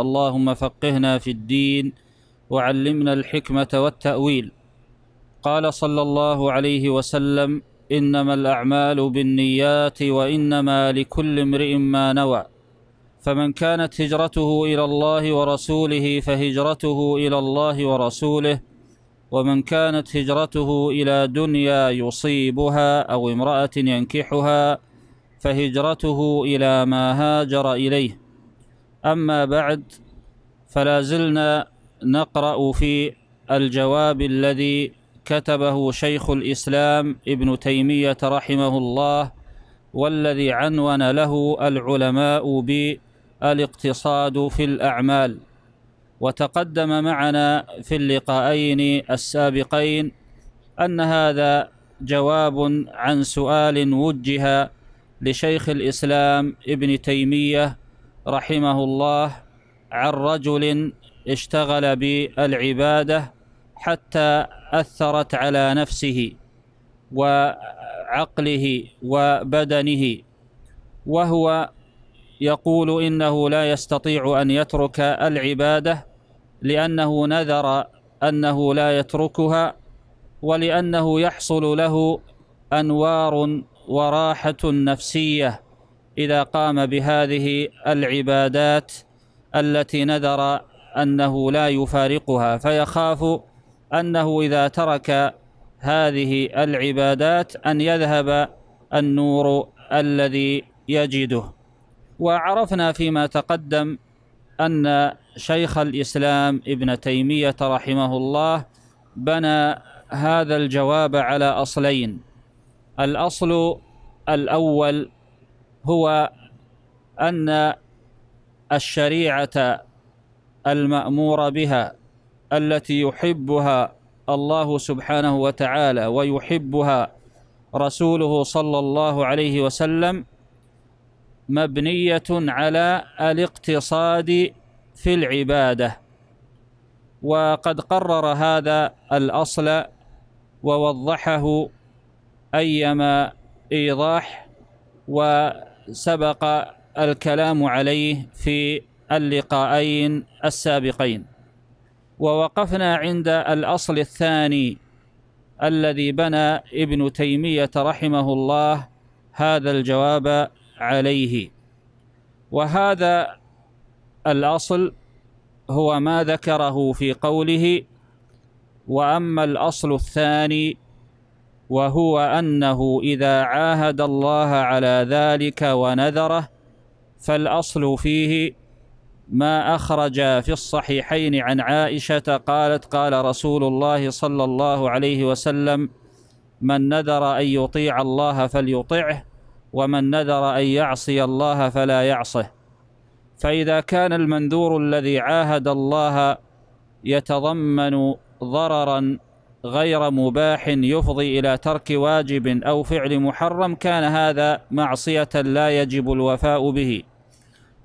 اللهم فقهنا في الدين وعلمنا الحكمة والتأويل قال صلى الله عليه وسلم إنما الأعمال بالنيات وإنما لكل امرئ ما نوى فمن كانت هجرته إلى الله ورسوله فهجرته إلى الله ورسوله ومن كانت هجرته إلى دنيا يصيبها أو امرأة ينكحها فهجرته إلى ما هاجر إليه أما بعد فلا زلنا نقرأ في الجواب الذي كتبه شيخ الإسلام ابن تيمية رحمه الله والذي عنون له العلماء بالاقتصاد في الأعمال وتقدم معنا في اللقاءين السابقين أن هذا جواب عن سؤال وجه لشيخ الإسلام ابن تيمية رحمه الله عن رجل اشتغل بالعبادة حتى أثرت على نفسه وعقله وبدنه وهو يقول إنه لا يستطيع أن يترك العبادة لأنه نذر أنه لا يتركها ولأنه يحصل له أنوار وراحة نفسية إذا قام بهذه العبادات التي نذر أنه لا يفارقها فيخاف أنه إذا ترك هذه العبادات أن يذهب النور الذي يجده وعرفنا فيما تقدم أن شيخ الإسلام ابن تيمية رحمه الله بنى هذا الجواب على أصلين الأصل الأول هو أن الشريعة الماموره بها التي يحبها الله سبحانه وتعالى ويحبها رسوله صلى الله عليه وسلم مبنية على الاقتصاد في العبادة وقد قرر هذا الأصل ووضحه أيما إيضاح و سبق الكلام عليه في اللقاءين السابقين ووقفنا عند الأصل الثاني الذي بنى ابن تيمية رحمه الله هذا الجواب عليه وهذا الأصل هو ما ذكره في قوله وأما الأصل الثاني وهو أنه إذا عاهد الله على ذلك ونذره فالأصل فيه ما أخرج في الصحيحين عن عائشة قالت قال رسول الله صلى الله عليه وسلم من نذر أن يطيع الله فليطعه ومن نذر أن يعصي الله فلا يعصه فإذا كان المنذور الذي عاهد الله يتضمن ضررا غير مباح يفضي إلى ترك واجب أو فعل محرم كان هذا معصية لا يجب الوفاء به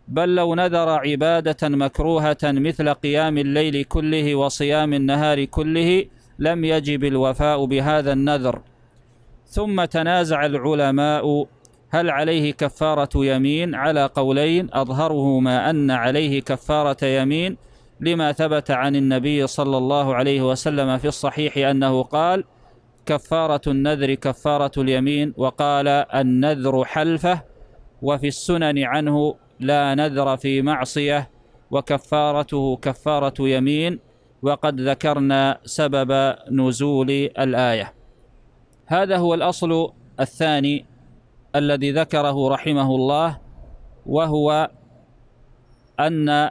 بل لو نذر عبادة مكروهة مثل قيام الليل كله وصيام النهار كله لم يجب الوفاء بهذا النذر ثم تنازع العلماء هل عليه كفارة يمين على قولين أظهرهما أن عليه كفارة يمين لما ثبت عن النبي صلى الله عليه وسلم في الصحيح أنه قال كفارة النذر كفارة اليمين وقال النذر حلفه وفي السنن عنه لا نذر في معصية وكفارته كفارة يمين وقد ذكرنا سبب نزول الآية هذا هو الأصل الثاني الذي ذكره رحمه الله وهو أن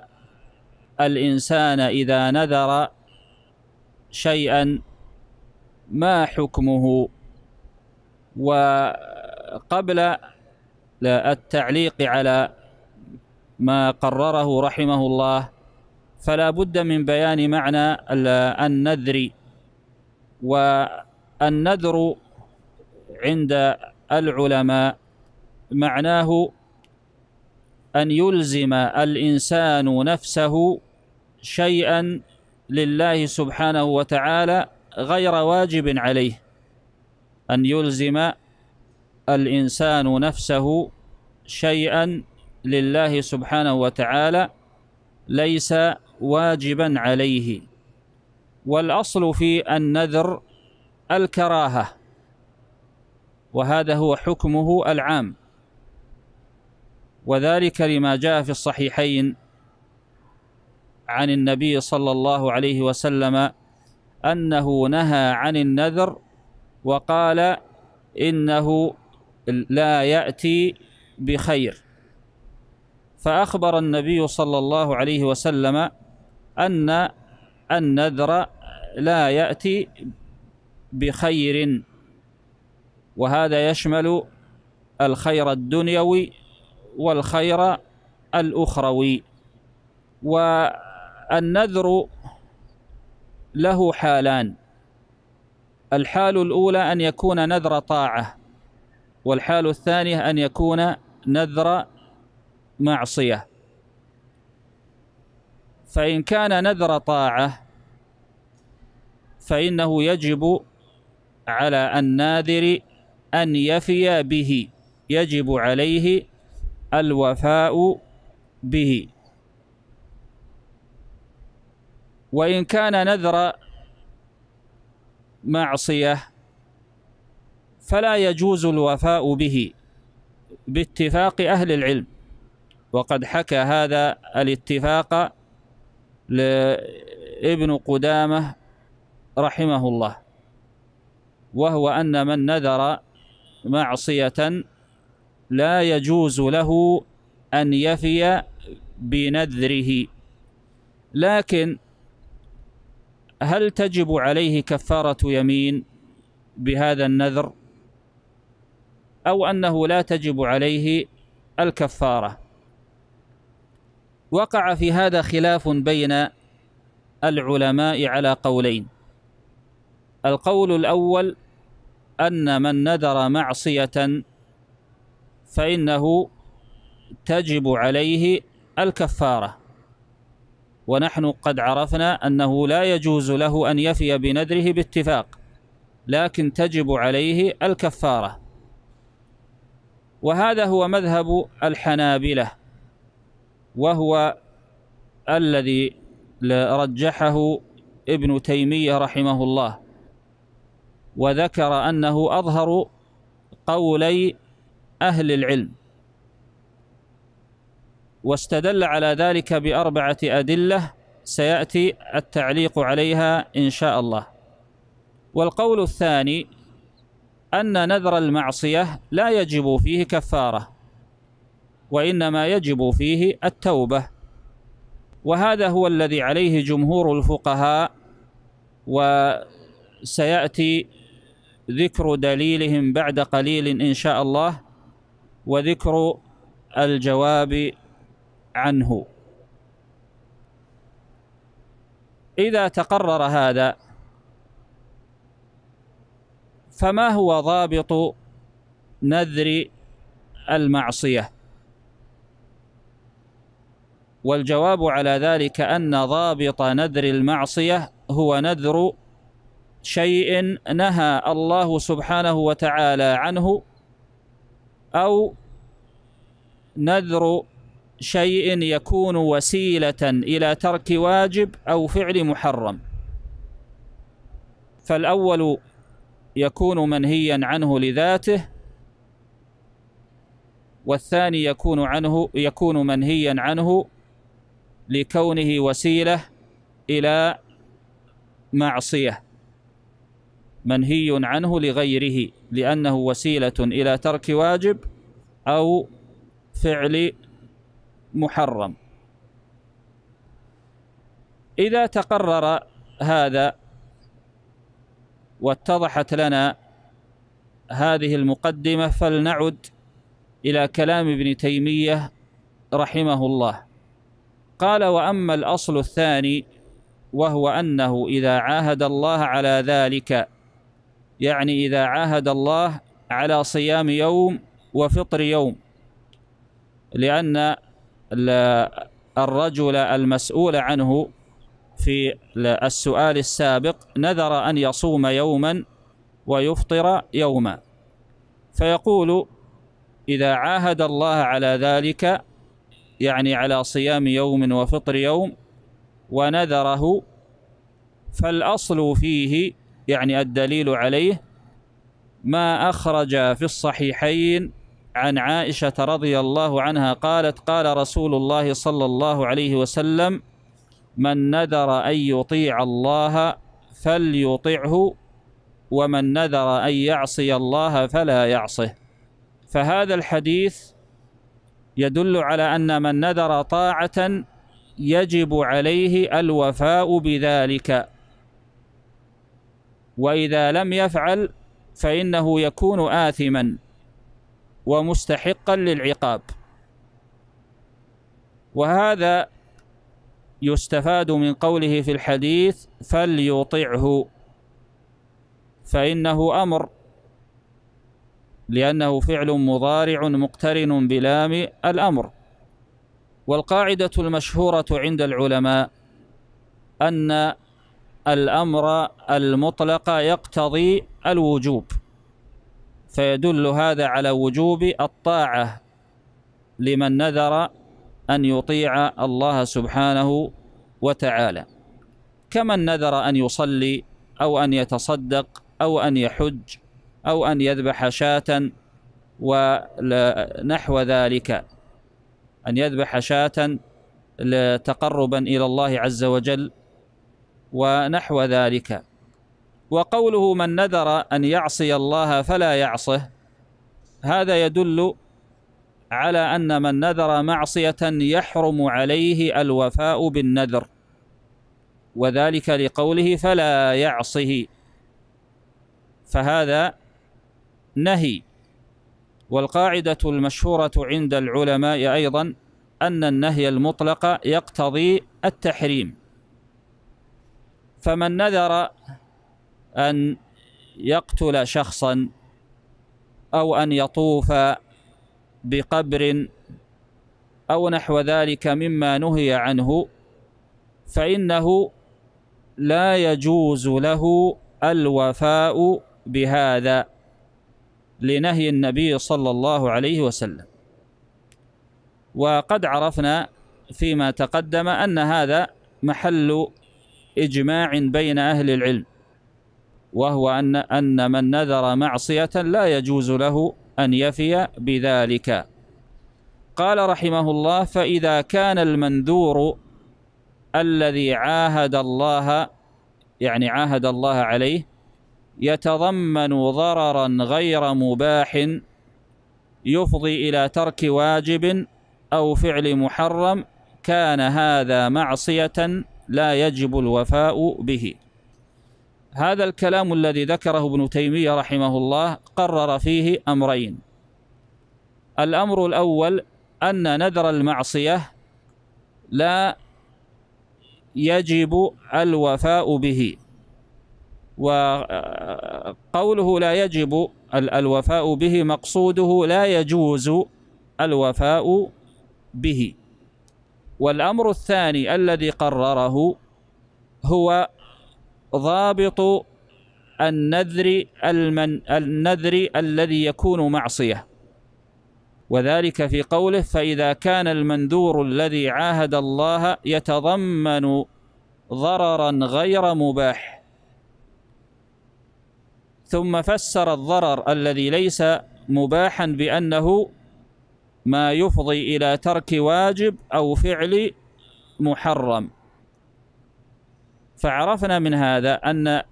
الإنسان إذا نذر شيئا ما حكمه وقبل التعليق على ما قرره رحمه الله فلا بد من بيان معنى النذر والنذر عند العلماء معناه أن يلزم الإنسان نفسه شيئا لله سبحانه وتعالى غير واجب عليه أن يلزم الإنسان نفسه شيئا لله سبحانه وتعالى ليس واجبا عليه والأصل في النذر الكراهة وهذا هو حكمه العام وذلك لما جاء في الصحيحين عن النبي صلى الله عليه وسلم أنه نهى عن النذر وقال إنه لا يأتي بخير فأخبر النبي صلى الله عليه وسلم أن النذر لا يأتي بخير وهذا يشمل الخير الدنيوي والخير الأخروي و النذر له حالان الحال الأولى أن يكون نذر طاعة والحال الثانية أن يكون نذر معصية فإن كان نذر طاعة فإنه يجب على الناذر أن يفي به يجب عليه الوفاء به وإن كان نذر معصية فلا يجوز الوفاء به باتفاق أهل العلم وقد حكى هذا الاتفاق لابن قدامة رحمه الله وهو أن من نذر معصية لا يجوز له أن يفي بنذره لكن هل تجب عليه كفارة يمين بهذا النذر أو أنه لا تجب عليه الكفارة وقع في هذا خلاف بين العلماء على قولين القول الأول أن من نذر معصية فإنه تجب عليه الكفارة ونحن قد عرفنا أنه لا يجوز له أن يفي بندره باتفاق لكن تجب عليه الكفارة وهذا هو مذهب الحنابلة وهو الذي رجحه ابن تيمية رحمه الله وذكر أنه أظهر قولي أهل العلم واستدل على ذلك بأربعة أدلة سيأتي التعليق عليها إن شاء الله والقول الثاني أن نذر المعصية لا يجب فيه كفارة وإنما يجب فيه التوبة وهذا هو الذي عليه جمهور الفقهاء وسيأتي ذكر دليلهم بعد قليل إن شاء الله وذكر الجواب عنه إذا تقرر هذا فما هو ضابط نذر المعصية والجواب على ذلك أن ضابط نذر المعصية هو نذر شيء نهى الله سبحانه وتعالى عنه أو نذر شيء يكون وسيلة إلى ترك واجب أو فعل محرم فالأول يكون منهيا عنه لذاته والثاني يكون عنه يكون منهيا عنه لكونه وسيلة إلى معصية منهي عنه لغيره لأنه وسيلة إلى ترك واجب أو فعل محرم اذا تقرر هذا واتضحت لنا هذه المقدمه فلنعد الى كلام ابن تيميه رحمه الله قال واما الاصل الثاني وهو انه اذا عاهد الله على ذلك يعني اذا عاهد الله على صيام يوم وفطر يوم لان الرجل المسؤول عنه في السؤال السابق نذر أن يصوم يوما ويفطر يوما فيقول إذا عاهد الله على ذلك يعني على صيام يوم وفطر يوم ونذره فالأصل فيه يعني الدليل عليه ما أخرج في الصحيحين عن عائشة رضي الله عنها قالت قال رسول الله صلى الله عليه وسلم من نذر أن يطيع الله فليطعه ومن نذر أن يعصي الله فلا يعصه فهذا الحديث يدل على أن من نذر طاعة يجب عليه الوفاء بذلك وإذا لم يفعل فإنه يكون آثماً ومستحقا للعقاب وهذا يستفاد من قوله في الحديث فليطعه فإنه أمر لأنه فعل مضارع مقترن بلام الأمر والقاعدة المشهورة عند العلماء أن الأمر المطلق يقتضي الوجوب فيدل هذا على وجوب الطاعة لمن نذر أن يطيع الله سبحانه وتعالى كمن نذر أن يصلي أو أن يتصدق أو أن يحج أو أن يذبح شاة ونحو ذلك أن يذبح شاة تقربا إلى الله عز وجل ونحو ذلك وقوله من نذر أن يعصي الله فلا يعصه هذا يدل على أن من نذر معصية يحرم عليه الوفاء بالنذر وذلك لقوله فلا يعصه فهذا نهي والقاعدة المشهورة عند العلماء أيضا أن النهي المطلق يقتضي التحريم فمن نذر أن يقتل شخصا أو أن يطوف بقبر أو نحو ذلك مما نهي عنه فإنه لا يجوز له الوفاء بهذا لنهي النبي صلى الله عليه وسلم وقد عرفنا فيما تقدم أن هذا محل إجماع بين أهل العلم وهو أن أن من نذر معصية لا يجوز له أن يفي بذلك قال رحمه الله فإذا كان المنذور الذي عاهد الله يعني عاهد الله عليه يتضمن ضررا غير مباح يفضي إلى ترك واجب أو فعل محرم كان هذا معصية لا يجب الوفاء به هذا الكلام الذي ذكره ابن تيمية رحمه الله قرر فيه أمرين الأمر الأول أن نذر المعصية لا يجب الوفاء به وقوله لا يجب الوفاء به مقصوده لا يجوز الوفاء به والأمر الثاني الذي قرره هو ضابط النذر المن النذر الذي يكون معصية وذلك في قوله فإذا كان المنذور الذي عاهد الله يتضمن ضررا غير مباح ثم فسر الضرر الذي ليس مباحا بأنه ما يفضي إلى ترك واجب أو فعل محرم فعرفنا من هذا أن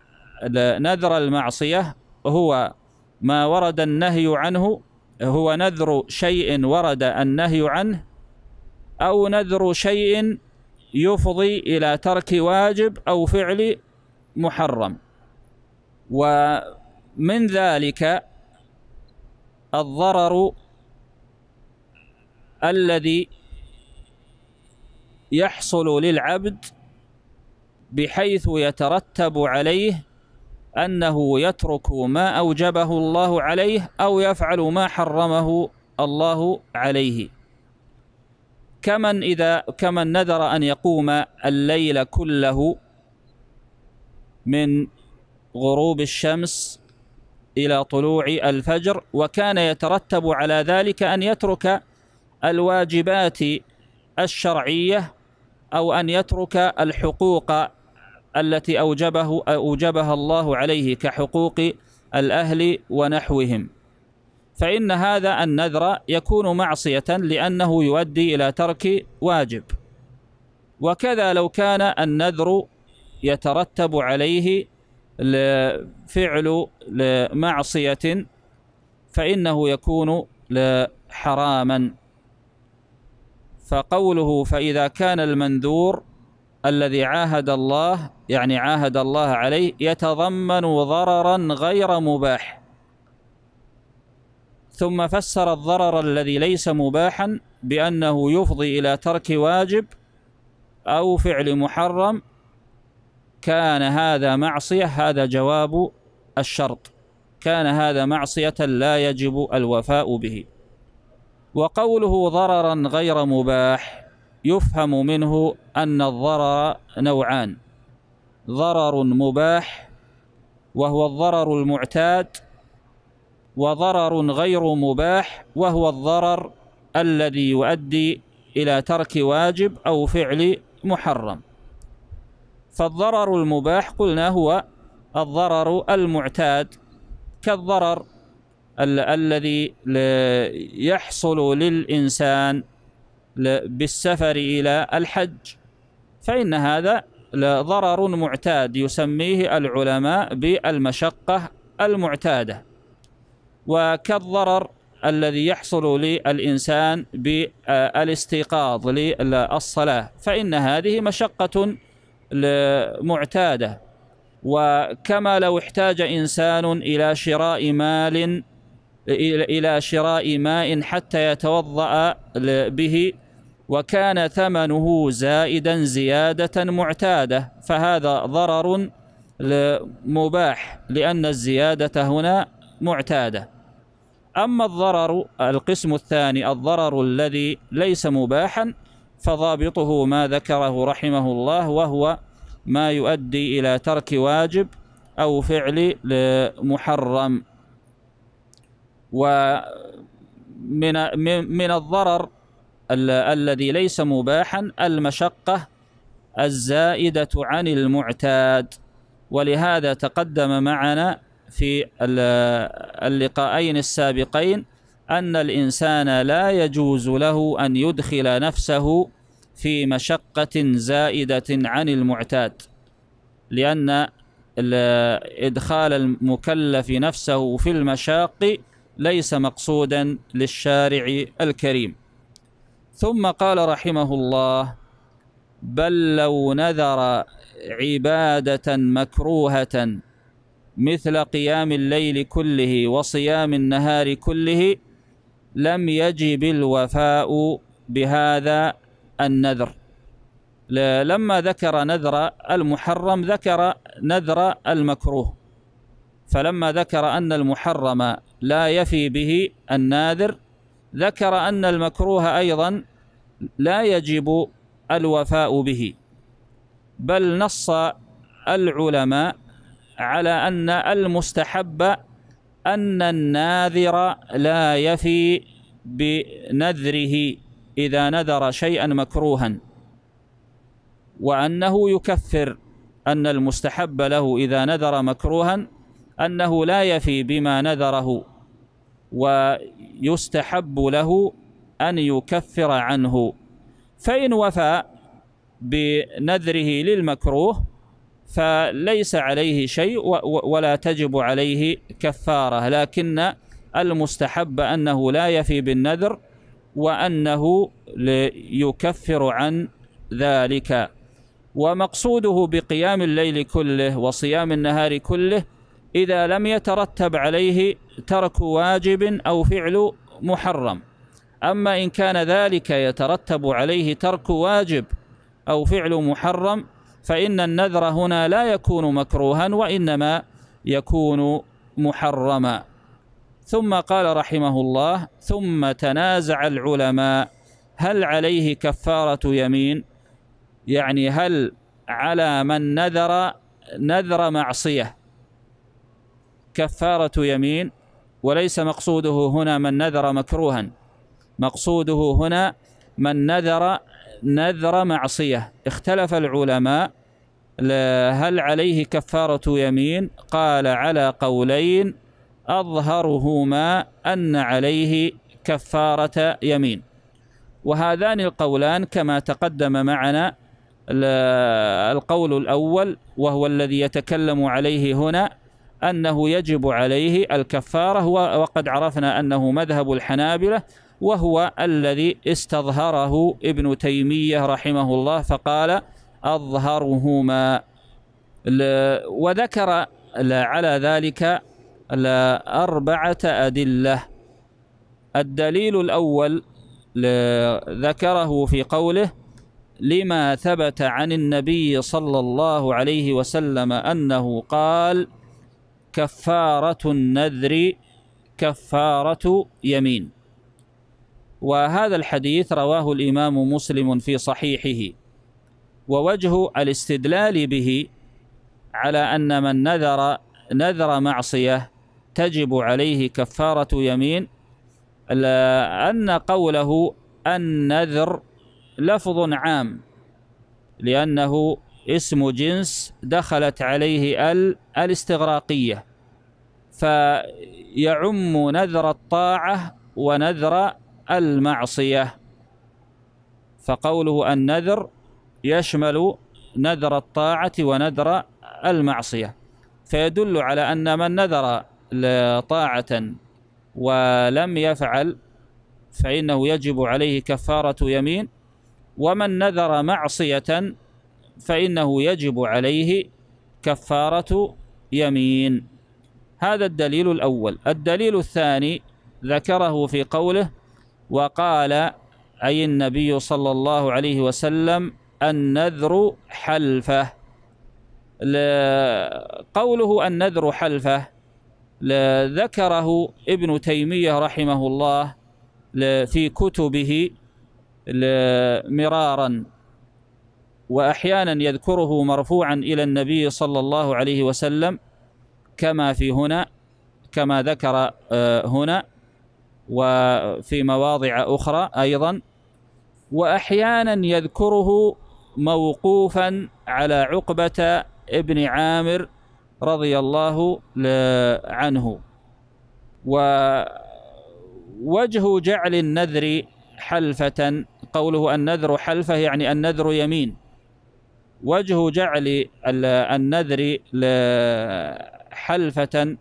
نذر المعصية هو ما ورد النهي عنه هو نذر شيء ورد النهي عنه أو نذر شيء يفضي إلى ترك واجب أو فعل محرم ومن ذلك الضرر الذي يحصل للعبد بحيث يترتب عليه أنه يترك ما أوجبه الله عليه أو يفعل ما حرمه الله عليه كمن إذا كمن نذر أن يقوم الليل كله من غروب الشمس إلى طلوع الفجر وكان يترتب على ذلك أن يترك الواجبات الشرعية أو أن يترك الحقوق التي أوجبه أوجبها الله عليه كحقوق الأهل ونحوهم فإن هذا النذر يكون معصية لأنه يؤدي إلى ترك واجب وكذا لو كان النذر يترتب عليه فعل معصية فإنه يكون حراما فقوله فإذا كان المنذور الذي عاهد الله يعني عاهد الله عليه يتضمن ضررا غير مباح ثم فسر الضرر الذي ليس مباحا بأنه يفضي إلى ترك واجب أو فعل محرم كان هذا معصية هذا جواب الشرط كان هذا معصية لا يجب الوفاء به وقوله ضررا غير مباح يفهم منه أن الضرر نوعان ضرر مباح وهو الضرر المعتاد وضرر غير مباح وهو الضرر الذي يؤدي إلى ترك واجب أو فعل محرم فالضرر المباح قلنا هو الضرر المعتاد كالضرر ال الذي يحصل للإنسان بالسفر إلى الحج فإن هذا ضرر معتاد يسميه العلماء بالمشقة المعتادة وكالضرر الذي يحصل للإنسان بالاستيقاظ للصلاة فإن هذه مشقة معتادة وكما لو احتاج إنسان إلى شراء مال إلى شراء ماء حتى يتوضأ به وكان ثمنه زائدا زيادة معتادة فهذا ضرر مباح لأن الزيادة هنا معتادة أما الضرر القسم الثاني الضرر الذي ليس مباحا فضابطه ما ذكره رحمه الله وهو ما يؤدي إلى ترك واجب أو فعل محرم ومن من الضرر الذي ليس مباحا المشقة الزائدة عن المعتاد ولهذا تقدم معنا في اللقاءين السابقين أن الإنسان لا يجوز له أن يدخل نفسه في مشقة زائدة عن المعتاد لأن إدخال المكلف نفسه في المشاق ليس مقصودا للشارع الكريم ثم قال رحمه الله بل لو نذر عبادة مكروهة مثل قيام الليل كله وصيام النهار كله لم يجب الوفاء بهذا النذر لما ذكر نذر المحرم ذكر نذر المكروه فلما ذكر أن المحرم لا يفي به الناذر ذكر أن المكروه أيضا لا يجب الوفاء به بل نص العلماء على أن المستحب أن الناذر لا يفي بنذره إذا نذر شيئا مكروها وأنه يكفر أن المستحب له إذا نذر مكروها أنه لا يفي بما نذره ويستحب له أن يكفر عنه فإن وفى بنذره للمكروه فليس عليه شيء ولا تجب عليه كفارة لكن المستحب أنه لا يفي بالنذر وأنه يكفر عن ذلك ومقصوده بقيام الليل كله وصيام النهار كله إذا لم يترتب عليه ترك واجب أو فعل محرم أما إن كان ذلك يترتب عليه ترك واجب أو فعل محرم فإن النذر هنا لا يكون مكروها وإنما يكون محرما ثم قال رحمه الله ثم تنازع العلماء هل عليه كفارة يمين يعني هل على من نذر نذر معصية كفارة يمين وليس مقصوده هنا من نذر مكروها مقصوده هنا من نذر نذر معصية اختلف العلماء هل عليه كفارة يمين قال على قولين أظهرهما أن عليه كفارة يمين وهذان القولان كما تقدم معنا القول الأول وهو الذي يتكلم عليه هنا أنه يجب عليه الكفارة وقد عرفنا أنه مذهب الحنابلة وهو الذي استظهره ابن تيمية رحمه الله فقال أظهرهما وذكر على ذلك أربعة أدلة الدليل الأول ذكره في قوله لما ثبت عن النبي صلى الله عليه وسلم أنه قال كفارة النذر كفارة يمين وهذا الحديث رواه الإمام مسلم في صحيحه ووجه الاستدلال به على أن من نذر نذر معصية تجب عليه كفارة يمين أن قوله النذر لفظ عام لأنه اسم جنس دخلت عليه ال الاستغراقية فيعم نذر الطاعة ونذر المعصية فقوله النذر يشمل نذر الطاعة ونذر المعصية فيدل على أن من نذر طاعة ولم يفعل فإنه يجب عليه كفارة يمين ومن نذر معصية فإنه يجب عليه كفارة يمين هذا الدليل الأول الدليل الثاني ذكره في قوله وقال أي النبي صلى الله عليه وسلم النذر حلفه قوله النذر حلفه ذكره ابن تيمية رحمه الله في كتبه مرارا وأحيانا يذكره مرفوعا إلى النبي صلى الله عليه وسلم كما في هنا كما ذكر آه، هنا وفي مواضع أخرى أيضا وأحيانا يذكره موقوفا على عقبة ابن عامر رضي الله عنه ووجه جعل النذر حلفة قوله النذر حلفة يعني النذر يمين وجه جعل النذر حلفة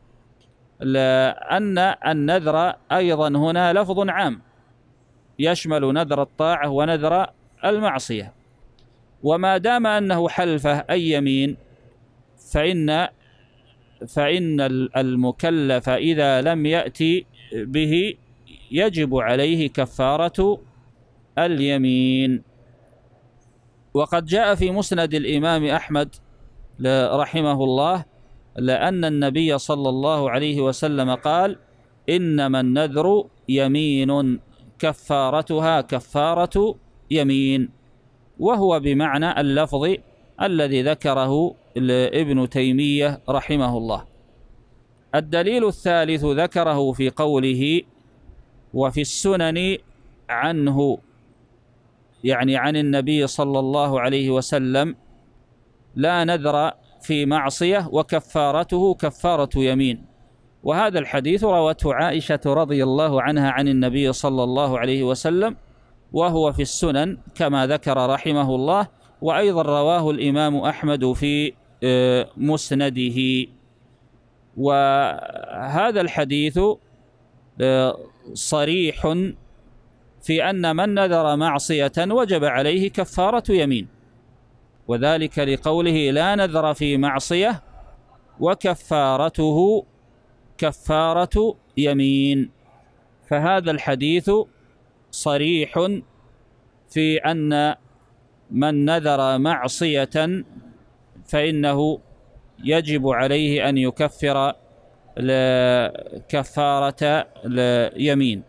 أن النذر أيضا هنا لفظ عام يشمل نذر الطاعة ونذر المعصية وما دام أنه حلفة أي يمين فإن فإن المكلف إذا لم يأتي به يجب عليه كفارة اليمين وقد جاء في مسند الإمام أحمد رحمه الله لأن النبي صلى الله عليه وسلم قال إنما النذر يمين كفارتها كفارة يمين وهو بمعنى اللفظ الذي ذكره ابن تيمية رحمه الله الدليل الثالث ذكره في قوله وفي السنن عنه يعني عن النبي صلى الله عليه وسلم لا نذر في معصية وكفارته كفارة يمين وهذا الحديث روته عائشة رضي الله عنها عن النبي صلى الله عليه وسلم وهو في السنن كما ذكر رحمه الله وأيضا رواه الإمام أحمد في آه، مسنده وهذا الحديث آه، صريح في أن من نذر معصية وجب عليه كفارة يمين وذلك لقوله لا نذر في معصية وكفارته كفارة يمين فهذا الحديث صريح في أن من نذر معصية فإنه يجب عليه أن يكفر كفارة يمين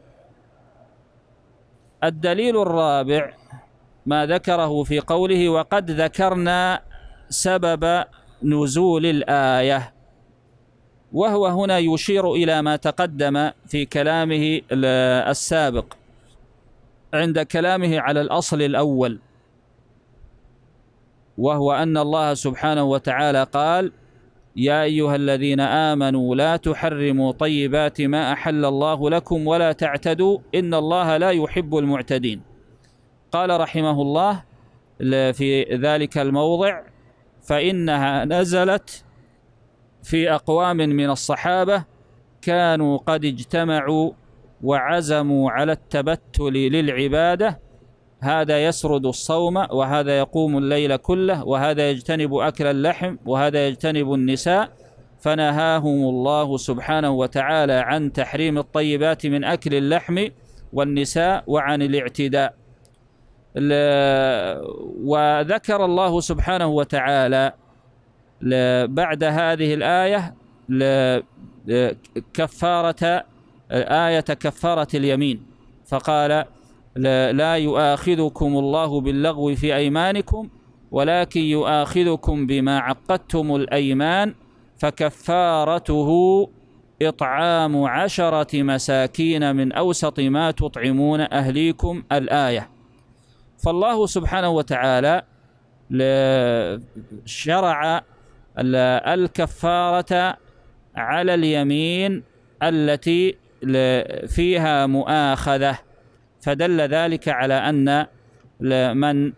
الدليل الرابع ما ذكره في قوله وقد ذكرنا سبب نزول الآية وهو هنا يشير إلى ما تقدم في كلامه السابق عند كلامه على الأصل الأول وهو أن الله سبحانه وتعالى قال يا أيها الذين آمنوا لا تحرموا طيبات ما أحل الله لكم ولا تعتدوا إن الله لا يحب المعتدين قال رحمه الله في ذلك الموضع فإنها نزلت في أقوام من الصحابة كانوا قد اجتمعوا وعزموا على التبتل للعبادة هذا يسرد الصوم وهذا يقوم الليل كله وهذا يجتنب أكل اللحم وهذا يجتنب النساء فنهاهم الله سبحانه وتعالى عن تحريم الطيبات من أكل اللحم والنساء وعن الاعتداء وذكر الله سبحانه وتعالى بعد هذه الآية كفارة آية كفارة اليمين فقال لا, يؤاخذكم الله باللغو في أيمانكم ولكن يؤاخذكم بما عقدتم الأيمان فكفارته إطعام عشرة مساكين من أوسط ما تطعمون أهليكم الآية فالله سبحانه وتعالى شرع الكفارة على اليمين التي فيها مؤاخذة فدل ذلك على أن من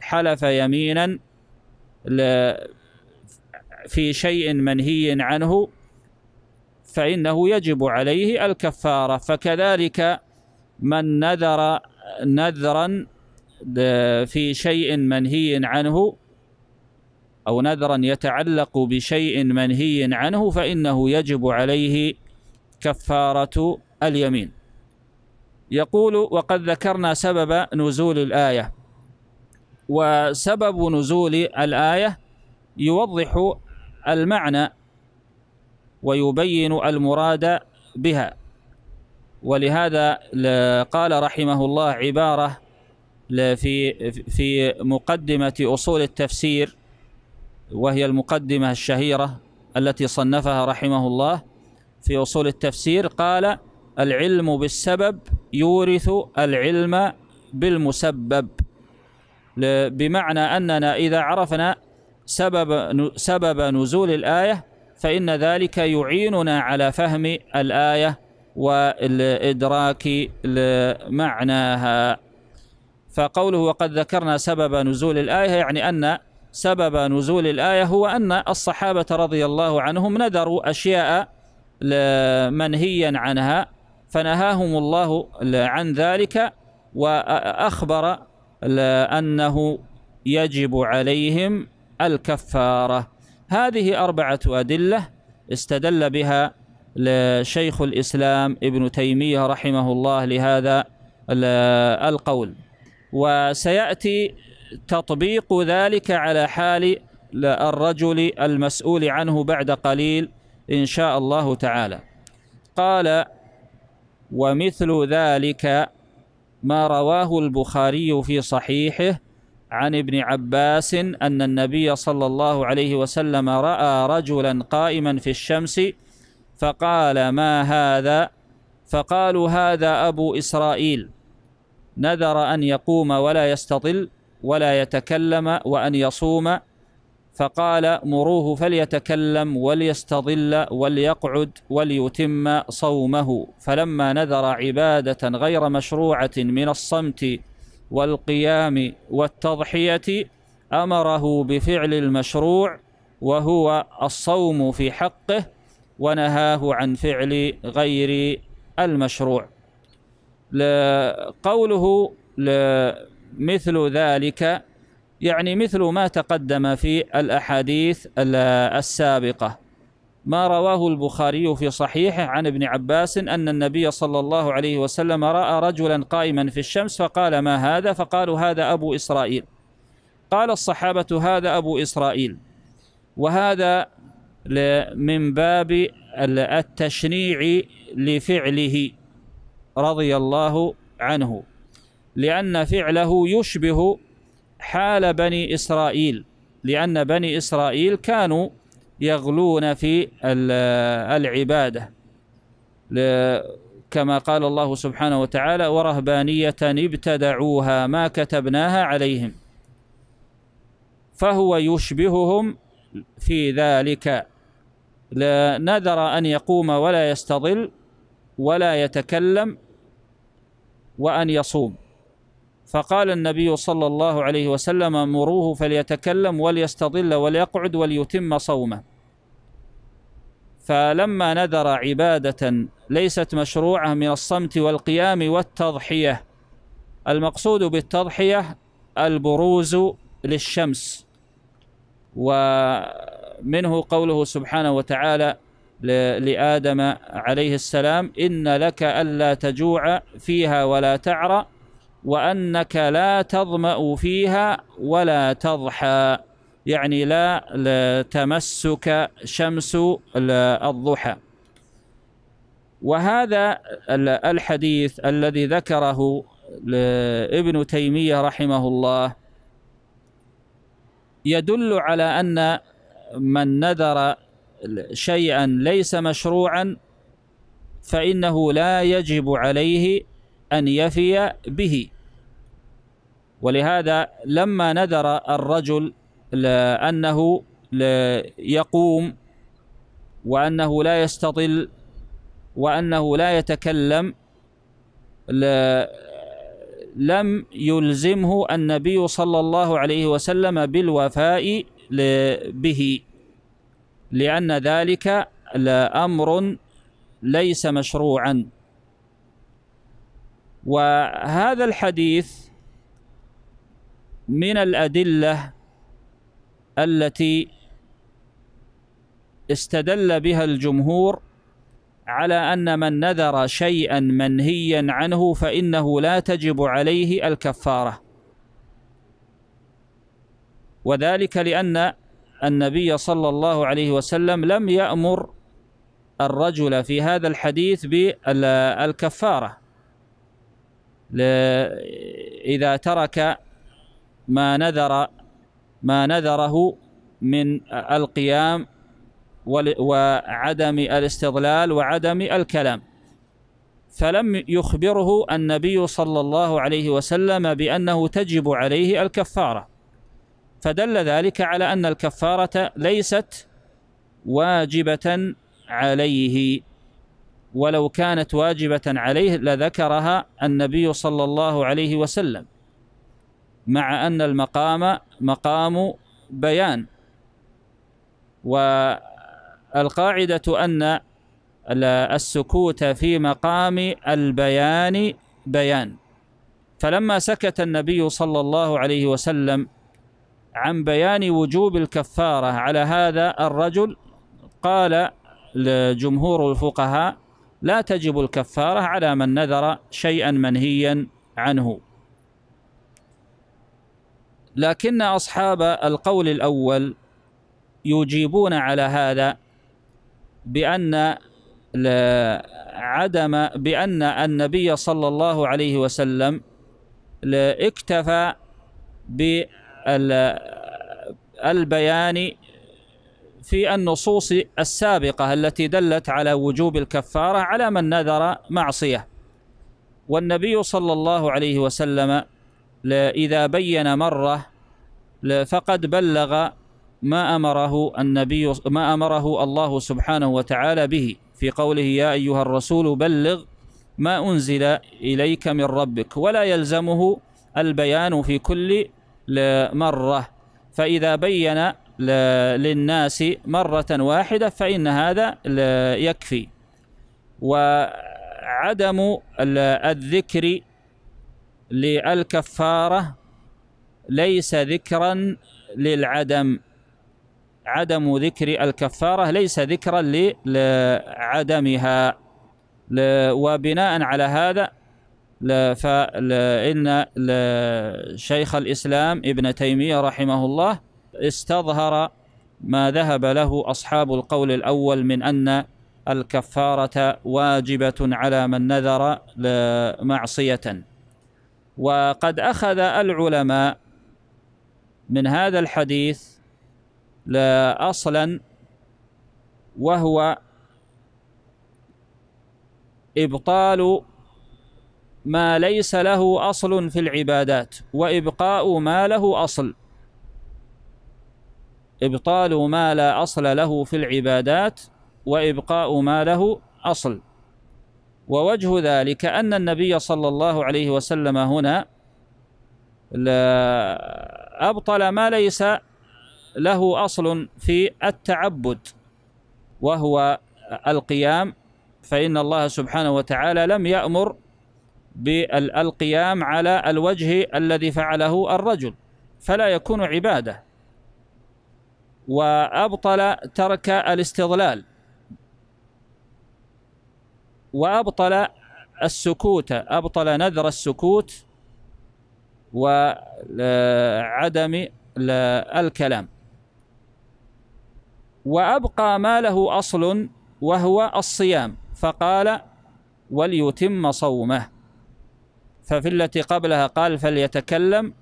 حلف يمينا في شيء منهي عنه فإنه يجب عليه الكفارة فكذلك من نذر نذرا في شيء منهي عنه أو نذرا يتعلق بشيء منهي عنه فإنه يجب عليه كفارة اليمين يقول وقد ذكرنا سبب نزول الآية وسبب نزول الآية يوضح المعنى ويبين المراد بها ولهذا قال رحمه الله عبارة في في مقدمة أصول التفسير وهي المقدمة الشهيرة التي صنفها رحمه الله في أصول التفسير قال العلم بالسبب يورث العلم بالمسبب بمعنى أننا إذا عرفنا سبب سبب نزول الآية فإن ذلك يعيننا على فهم الآية وإدراك معناها فقوله وقد ذكرنا سبب نزول الآية يعني أن سبب نزول الآية هو أن الصحابة رضي الله عنهم نذروا أشياء منهيا عنها فنهاهم الله عن ذلك وأخبر أنه يجب عليهم الكفارة هذه أربعة أدلة استدل بها شيخ الإسلام ابن تيمية رحمه الله لهذا القول وسيأتي تطبيق ذلك على حال الرجل المسؤول عنه بعد قليل إن شاء الله تعالى قال ومثل ذلك ما رواه البخاري في صحيحه عن ابن عباس أن النبي صلى الله عليه وسلم رأى رجلا قائما في الشمس فقال ما هذا فقالوا هذا أبو إسرائيل نذر أن يقوم ولا يستطل ولا يتكلم وأن يصوم فقال مروه فليتكلم وليستظل وليقعد وليتم صومه فلما نذر عباده غير مشروعه من الصمت والقيام والتضحيه امره بفعل المشروع وهو الصوم في حقه ونهاه عن فعل غير المشروع قوله مثل ذلك يعني مثل ما تقدم في الأحاديث السابقة ما رواه البخاري في صحيحه عن ابن عباس أن النبي صلى الله عليه وسلم رأى رجلا قائما في الشمس فقال ما هذا فقالوا هذا أبو إسرائيل قال الصحابة هذا أبو إسرائيل وهذا من باب التشنيع لفعله رضي الله عنه لأن فعله يشبه حال بني إسرائيل لأن بني إسرائيل كانوا يغلون في العبادة كما قال الله سبحانه وتعالى ورهبانية ابتدعوها ما كتبناها عليهم فهو يشبههم في ذلك نذر أن يقوم ولا يستظل ولا يتكلم وأن يصوم فقال النبي صلى الله عليه وسلم مروه فليتكلم وليستظل وليقعد وليتم صومه فلما نذر عبادة ليست مشروعة من الصمت والقيام والتضحية المقصود بالتضحية البروز للشمس ومنه قوله سبحانه وتعالى لآدم عليه السلام إن لك ألا تجوع فيها ولا تعرى وأنك لا تظمأ فيها ولا تضحى يعني لا تمسك شمس الضحى وهذا الحديث الذي ذكره ابن تيمية رحمه الله يدل على أن من نذر شيئا ليس مشروعا فإنه لا يجب عليه أن يفي به ولهذا لما نذر الرجل أنه يقوم وأنه لا يستطل وأنه لا يتكلم لم يلزمه النبي صلى الله عليه وسلم بالوفاء به لأن ذلك لأمر ليس مشروعا وهذا الحديث من الأدلة التي استدل بها الجمهور على أن من نذر شيئا منهيا عنه فإنه لا تجب عليه الكفارة وذلك لأن النبي صلى الله عليه وسلم لم يأمر الرجل في هذا الحديث بالكفارة إذا ترك ما نذر ما نذره من القيام وعدم الاستضلال وعدم الكلام فلم يخبره النبي صلى الله عليه وسلم بأنه تجب عليه الكفارة فدل ذلك على أن الكفارة ليست واجبة عليه ولو كانت واجبة عليه لذكرها النبي صلى الله عليه وسلم مع أن المقام مقام بيان والقاعدة أن السكوت في مقام البيان بيان فلما سكت النبي صلى الله عليه وسلم عن بيان وجوب الكفارة على هذا الرجل قال جمهور الفقهاء لا تجب الكفارة على من نذر شيئا منهيا عنه لكن أصحاب القول الأول يجيبون على هذا بأن عدم بأن النبي صلى الله عليه وسلم اكتفى بالبيان في النصوص السابقة التي دلت على وجوب الكفارة على من نذر معصية والنبي صلى الله عليه وسلم إذا بين مرة فقد بلغ ما أمره النبي ما أمره الله سبحانه وتعالى به في قوله يا أيها الرسول بلغ ما أنزل إليك من ربك ولا يلزمه البيان في كل مرة فإذا بين للناس مرة واحدة فإن هذا يكفي وعدم الذكر للكفارة ليس ذكرا للعدم عدم ذكر الكفارة ليس ذكرا لعدمها وبناء على هذا فإن شيخ الإسلام ابن تيمية رحمه الله استظهر ما ذهب له أصحاب القول الأول من أن الكفارة واجبة على من نذر معصية وقد أخذ العلماء من هذا الحديث لا أصلا وهو إبطال ما ليس له أصل في العبادات وإبقاء ما له أصل إبطال ما لا أصل له في العبادات وإبقاء ما له أصل ووجه ذلك أن النبي صلى الله عليه وسلم هنا أبطل ما ليس له أصل في التعبد وهو القيام فإن الله سبحانه وتعالى لم يأمر بالقيام على الوجه الذي فعله الرجل فلا يكون عبادة وأبطل ترك الاستظلال وأبطل السكوت أبطل نذر السكوت وعدم الكلام وأبقى ما له أصل وهو الصيام فقال وليتم صومه ففي التي قبلها قال فليتكلم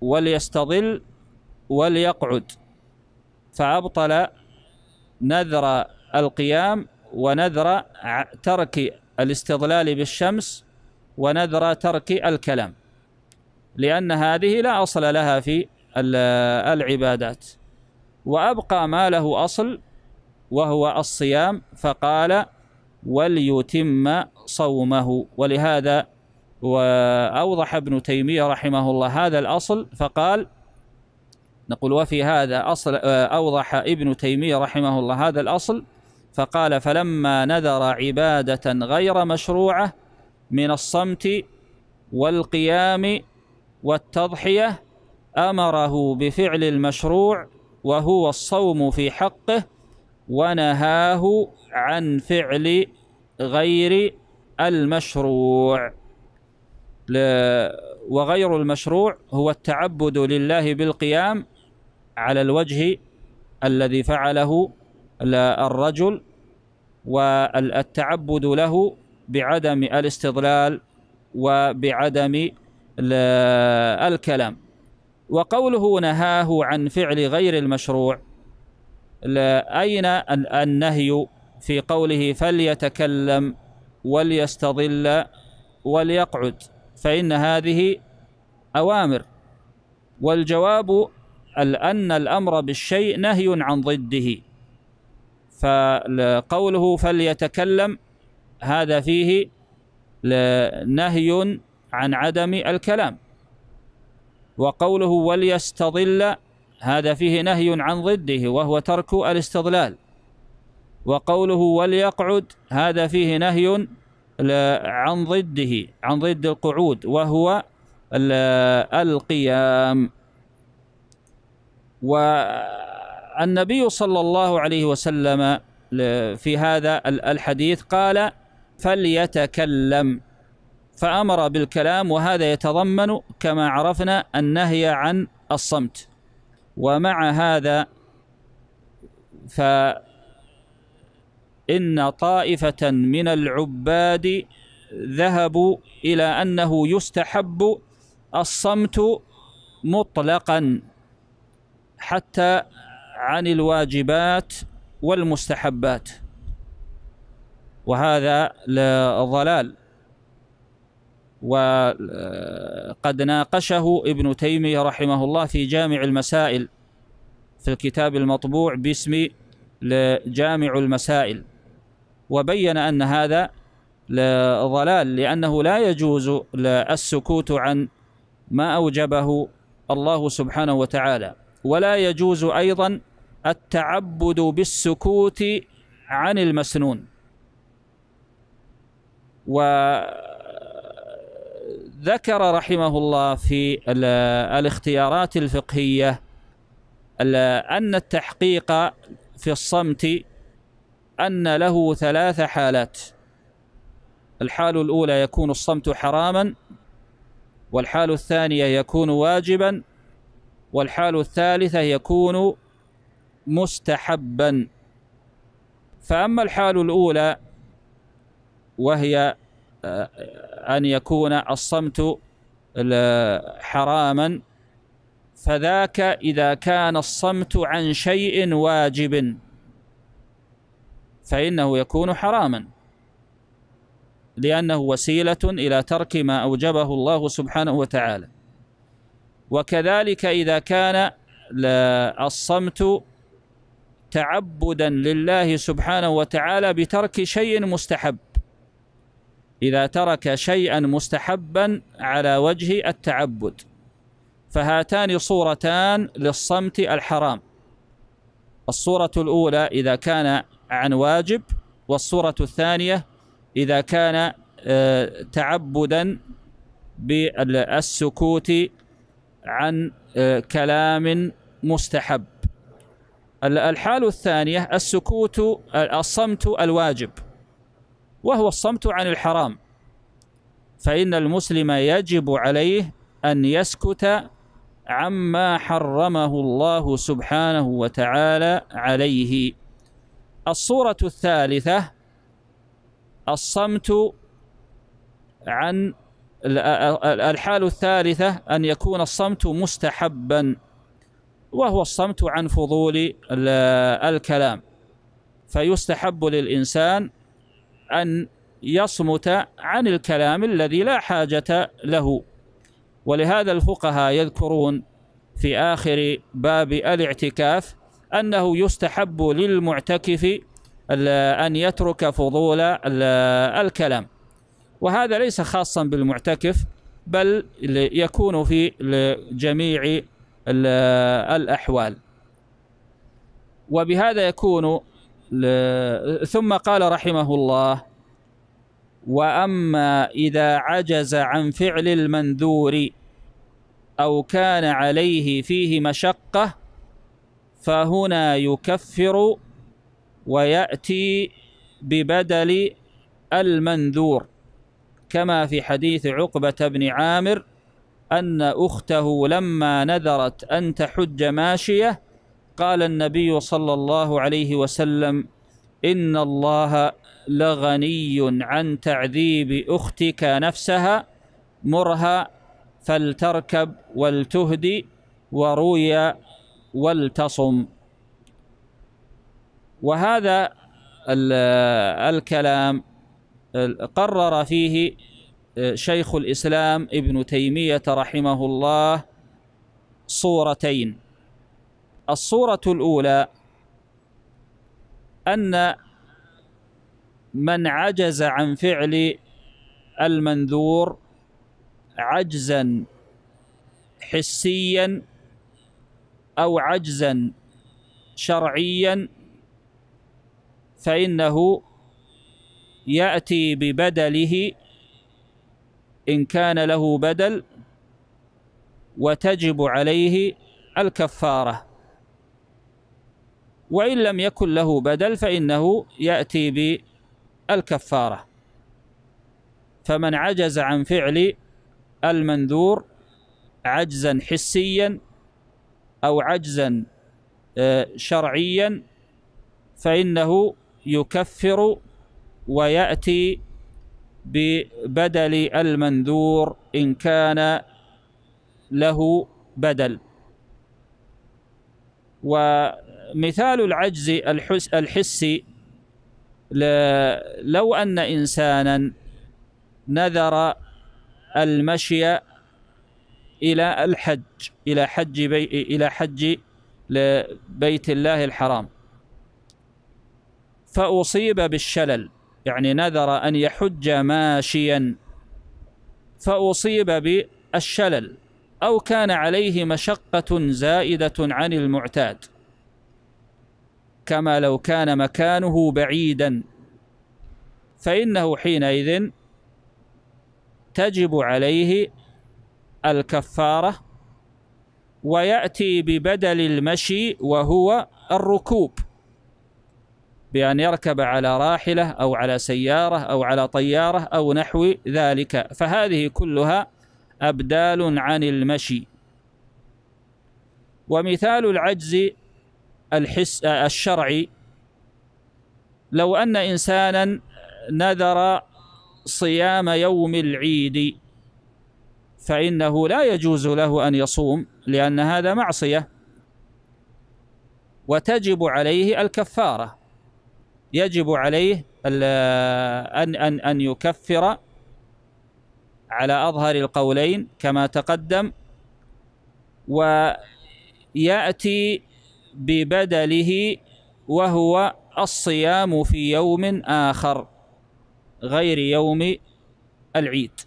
وليستظل وليقعد فأبطل نذر القيام ونذر ترك الاستظلال بالشمس ونذر ترك الكلام لأن هذه لا أصل لها في العبادات وأبقى ما له أصل وهو الصيام فقال وليتم صومه ولهذا وأوضح ابن تيمية رحمه الله هذا الأصل فقال نقول وفي هذا أصل أوضح ابن تيمية رحمه الله هذا الأصل فقال فلما نذر عبادة غير مشروعة من الصمت والقيام والتضحية أمره بفعل المشروع وهو الصوم في حقه ونهاه عن فعل غير المشروع وغير المشروع هو التعبد لله بالقيام على الوجه الذي فعله الرجل والتعبد له بعدم الاستضلال وبعدم الكلام وقوله نهاه عن فعل غير المشروع أين النهي في قوله فليتكلم وليستظل وليقعد فإن هذه أوامر والجواب أن الأمر بالشيء نهي عن ضده فقوله فليتكلم هذا فيه نهي عن عدم الكلام وقوله وليستظل هذا فيه نهي عن ضده وهو ترك الاستظلال وقوله وليقعد هذا فيه نهي عن ضده عن ضد القعود وهو القيام و النبي صلى الله عليه وسلم في هذا الحديث قال فليتكلم فأمر بالكلام وهذا يتضمن كما عرفنا النهي عن الصمت ومع هذا فإن طائفة من العباد ذهبوا إلى أنه يستحب الصمت مطلقا حتى عن الواجبات والمستحبات وهذا ضلال وقد ناقشه ابن تيمية رحمه الله في جامع المسائل في الكتاب المطبوع باسم جامع المسائل وبين أن هذا ضلال لأنه لا يجوز السكوت عن ما أوجبه الله سبحانه وتعالى ولا يجوز أيضا التعبد بالسكوت عن المسنون وذكر رحمه الله في الاختيارات الفقهية أن التحقيق في الصمت أن له ثلاث حالات الحال الأولى يكون الصمت حراما والحال الثانية يكون واجبا والحال الثالثة يكون مستحبا فأما الحال الأولى وهي آه، أن يكون الصمت حراما فذاك إذا كان الصمت عن شيء واجب فإنه يكون حراما لأنه وسيلة إلى ترك ما أوجبه الله سبحانه وتعالى وكذلك إذا كان الصمت تعبدا لله سبحانه وتعالى بترك شيء مستحب إذا ترك شيئا مستحبا على وجه التعبد فهاتان صورتان للصمت الحرام الصورة الأولى إذا كان عن واجب والصورة الثانية إذا كان آه، تعبدا بالسكوت عن آه، كلام مستحب الحال الثانية السكوت الصمت الواجب وهو الصمت عن الحرام فإن المسلم يجب عليه أن يسكت عما حرمه الله سبحانه وتعالى عليه الصورة الثالثة الصمت عن الحال الثالثة أن يكون الصمت مستحبا وهو الصمت عن فضول الكلام فيستحب للإنسان أن يصمت عن الكلام الذي لا حاجة له ولهذا الفقهاء يذكرون في آخر باب الاعتكاف أنه يستحب للمعتكف أن يترك فضول الكلام وهذا ليس خاصا بالمعتكف بل يكون في جميع الأحوال وبهذا يكون ثم قال رحمه الله وأما إذا عجز عن فعل المنذور أو كان عليه فيه مشقة فهنا يكفر ويأتي ببدل المنذور كما في حديث عقبة بن عامر أن أخته لما نذرت أن تحج ماشية قال النبي صلى الله عليه وسلم إن الله لغني عن تعذيب أختك نفسها مرها فلتركب ولتهدي وروي ولتصم وهذا الكلام قرر فيه شيخ الإسلام ابن تيمية رحمه الله صورتين الصورة الأولى أن من عجز عن فعل المنذور عجزا حسيا أو عجزا شرعيا فإنه يأتي ببدله إن كان له بدل وتجب عليه الكفارة وإن لم يكن له بدل فإنه يأتي بالكفارة فمن عجز عن فعل المنذور عجزا حسيا أو عجزا آه، شرعيا فإنه يكفر ويأتي ببدل المنذور إن كان له بدل ومثال العجز الحسي لو أن إنسانا نذر المشي إلى الحج إلى حج بي إلى حج لبيت الله الحرام فأصيب بالشلل يعني نذر أن يحج ماشيا فأصيب بالشلل أو كان عليه مشقة زائدة عن المعتاد كما لو كان مكانه بعيدا فإنه حينئذ تجب عليه الكفارة ويأتي ببدل المشي وهو الركوب بأن يركب على راحلة أو على سيارة أو على طيارة أو نحو ذلك فهذه كلها أبدال عن المشي ومثال العجز الحس الشرعي لو أن إنسانا نذر صيام يوم العيد فإنه لا يجوز له أن يصوم لأن هذا معصية وتجب عليه الكفارة يجب عليه أن, أن, أن يكفر على أظهر القولين كما تقدم ويأتي ببدله وهو الصيام في يوم آخر غير يوم العيد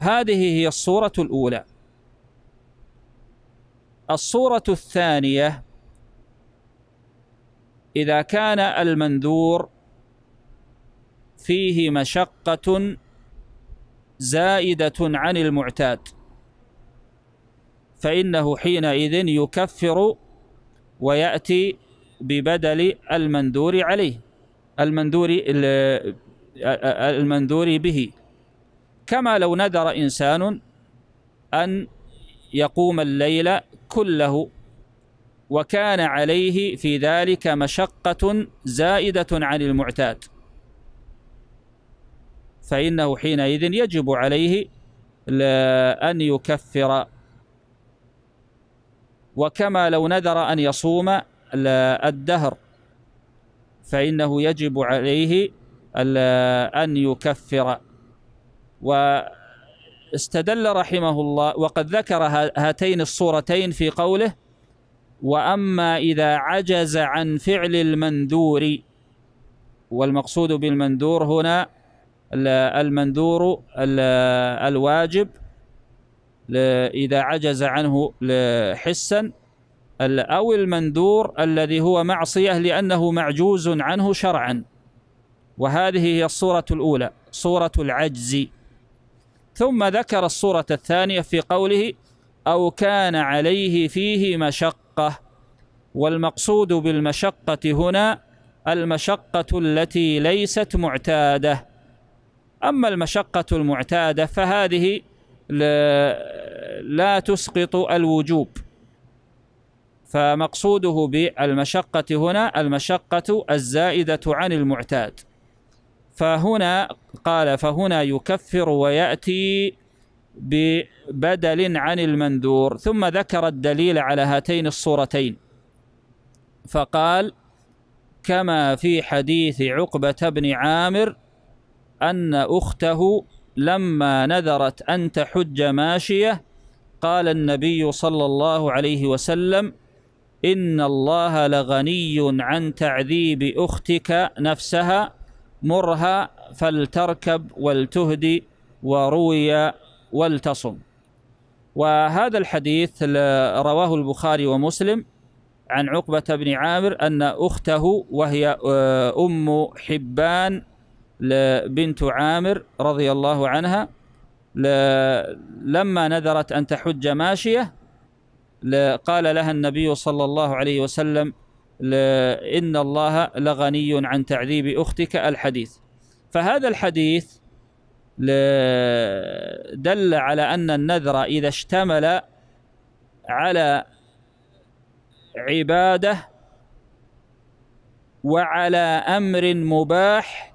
هذه هي الصورة الأولى الصورة الثانية إذا كان المنذور فيه مشقة زائدة عن المعتاد فإنه حينئذ يكفر ويأتي ببدل المنذور عليه المنذور المنذور به كما لو نذر إنسان أن يقوم الليل كله وكان عليه في ذلك مشقة زائدة عن المعتاد فإنه حينئذ يجب عليه أن يكفر وكما لو نذر أن يصوم الدهر فإنه يجب عليه أن يكفر واستدل رحمه الله وقد ذكر هاتين الصورتين في قوله واما اذا عجز عن فعل المندور والمقصود بالمندور هنا المندور الواجب اذا عجز عنه حسا او المندور الذي هو معصيه لانه معجوز عنه شرعا وهذه هي الصوره الاولى صوره العجز ثم ذكر الصوره الثانيه في قوله او كان عليه فيه مشقه المشقة والمقصود بالمشقة هنا المشقة التي ليست معتادة أما المشقة المعتادة فهذه لا تسقط الوجوب فمقصوده بالمشقة هنا المشقة الزائدة عن المعتاد فهنا قال فهنا يكفر ويأتي ببدل عن المنذور ثم ذكر الدليل على هاتين الصورتين فقال كما في حديث عقبة بن عامر أن أخته لما نذرت أن تحج ماشية قال النبي صلى الله عليه وسلم إن الله لغني عن تعذيب أختك نفسها مرها فلتركب ولتهدي وروي ولتصم وهذا الحديث رواه البخاري ومسلم عن عقبة بن عامر أن أخته وهي آه، أم حبان بنت عامر رضي الله عنها لما نذرت أن تحج ماشية قال لها النبي صلى الله عليه وسلم إن الله لغني عن تعذيب أختك الحديث فهذا الحديث دل على أن النذر إذا اشتمل على عبادة وعلى أمر مباح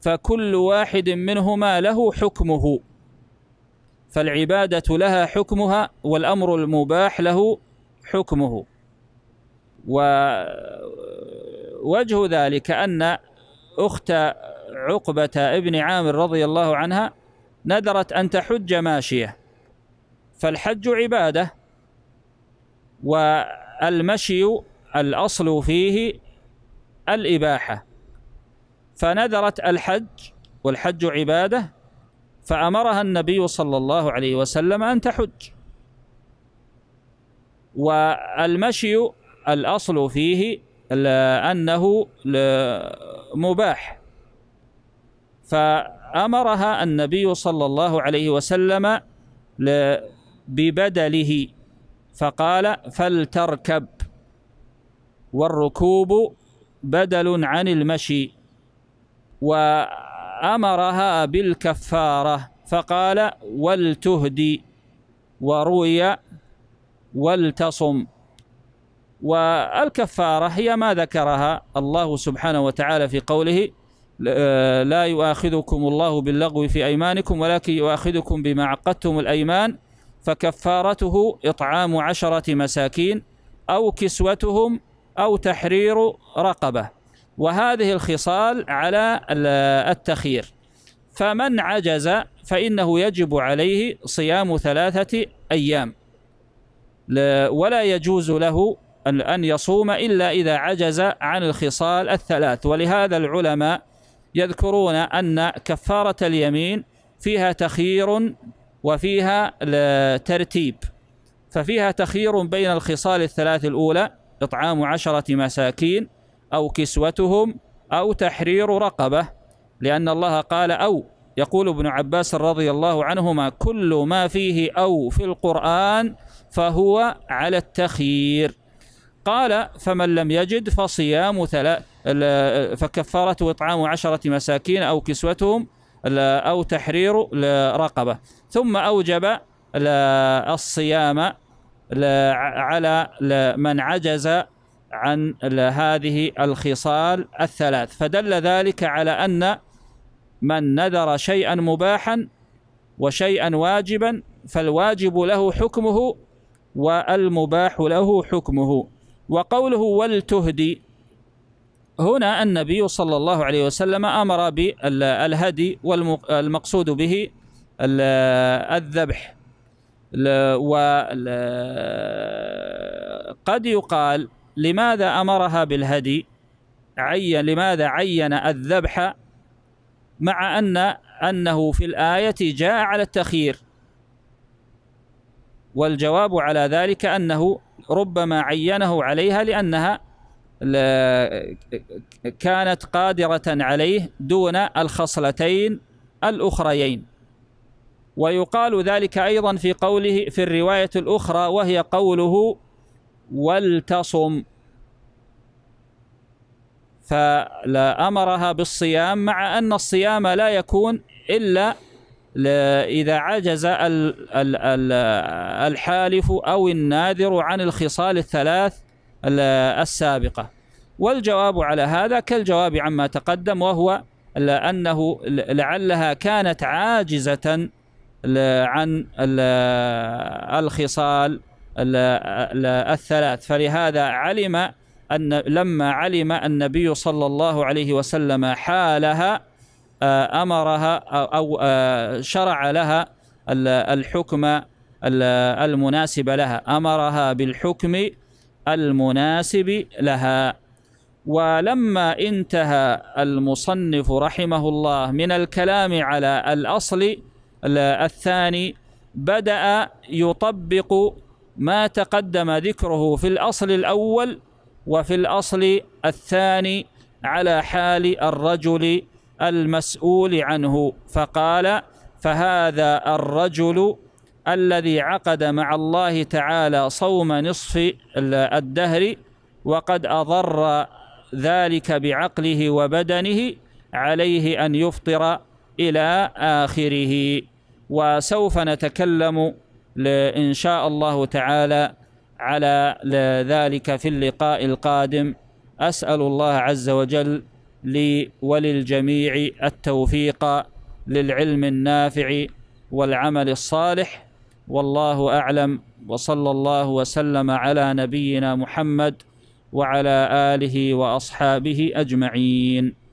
فكل واحد منهما له حكمه فالعبادة لها حكمها والأمر المباح له حكمه ووجه ذلك أن أخت عقبة ابن عامر رضي الله عنها نذرت أن تحج ماشية فالحج عبادة والمشي الأصل فيه الإباحة فنذرت الحج والحج عبادة فأمرها النبي صلى الله عليه وسلم أن تحج والمشي الأصل فيه أنه مباح فأمرها النبي صلى الله عليه وسلم ببدله فقال فلتركب والركوب بدل عن المشي وأمرها بالكفارة فقال ولتهدي وروي ولتصم والكفارة هي ما ذكرها الله سبحانه وتعالى في قوله آه، لا يؤاخذكم الله باللغو في أيمانكم ولكن يؤاخذكم بما عقدتم الأيمان فكفارته إطعام عشرة مساكين أو كسوتهم أو تحرير رقبة وهذه الخصال على التخير فمن عجز فإنه يجب عليه صيام ثلاثة أيام ولا يجوز له أن يصوم إلا إذا عجز عن الخصال الثلاث ولهذا العلماء يذكرون أن كفارة اليمين فيها تخيير وفيها ترتيب ففيها تخيير بين الخصال الثلاث الأولى إطعام عشرة مساكين أو كسوتهم أو تحرير رقبة لأن الله قال أو يقول ابن عباس رضي الله عنهما كل ما فيه أو في القرآن فهو على التخيير قال فمن لم يجد فصيام ثلاث فكفارته إطعام عشرة مساكين أو كسوتهم أو تحرير رقبة ثم أوجب الصيام على من عجز عن هذه الخصال الثلاث فدل ذلك على أن من نذر شيئا مباحا وشيئا واجبا فالواجب له حكمه والمباح له حكمه وقوله ولتهدي هنا النبي صلى الله عليه وسلم أمر بالهدي والمقصود به الذبح وقد يقال لماذا أمرها بالهدي عين لماذا عين الذبح مع أن أنه في الآية جاء على التخيير والجواب على ذلك أنه ربما عينه عليها لأنها كانت قادرة عليه دون الخصلتين الأخريين ويقال ذلك أيضا في قوله في الرواية الأخرى وهي قوله والتصم فلا أمرها بالصيام مع أن الصيام لا يكون إلا إذا عجز الحالف أو الناذر عن الخصال الثلاث السابقة والجواب على هذا كالجواب عما تقدم وهو أنه لعلها كانت عاجزة عن الخصال الثلاث فلهذا علم أن لما علم النبي صلى الله عليه وسلم حالها آه، امرها او آه، شرع لها الحكم المناسب لها امرها بالحكم المناسب لها ولما انتهى المصنف رحمه الله من الكلام على الاصل الثاني بدا يطبق ما تقدم ذكره في الاصل الاول وفي الاصل الثاني على حال الرجل المسؤول عنه فقال فهذا الرجل الذي عقد مع الله تعالى صوم نصف الدهر وقد أضر ذلك بعقله وبدنه عليه أن يفطر إلى آخره وسوف نتكلم إن شاء الله تعالى على ذلك في اللقاء القادم أسأل الله عز وجل لي وللجميع التوفيق للعلم النافع والعمل الصالح والله أعلم وصلى الله وسلم على نبينا محمد وعلى آله وأصحابه أجمعين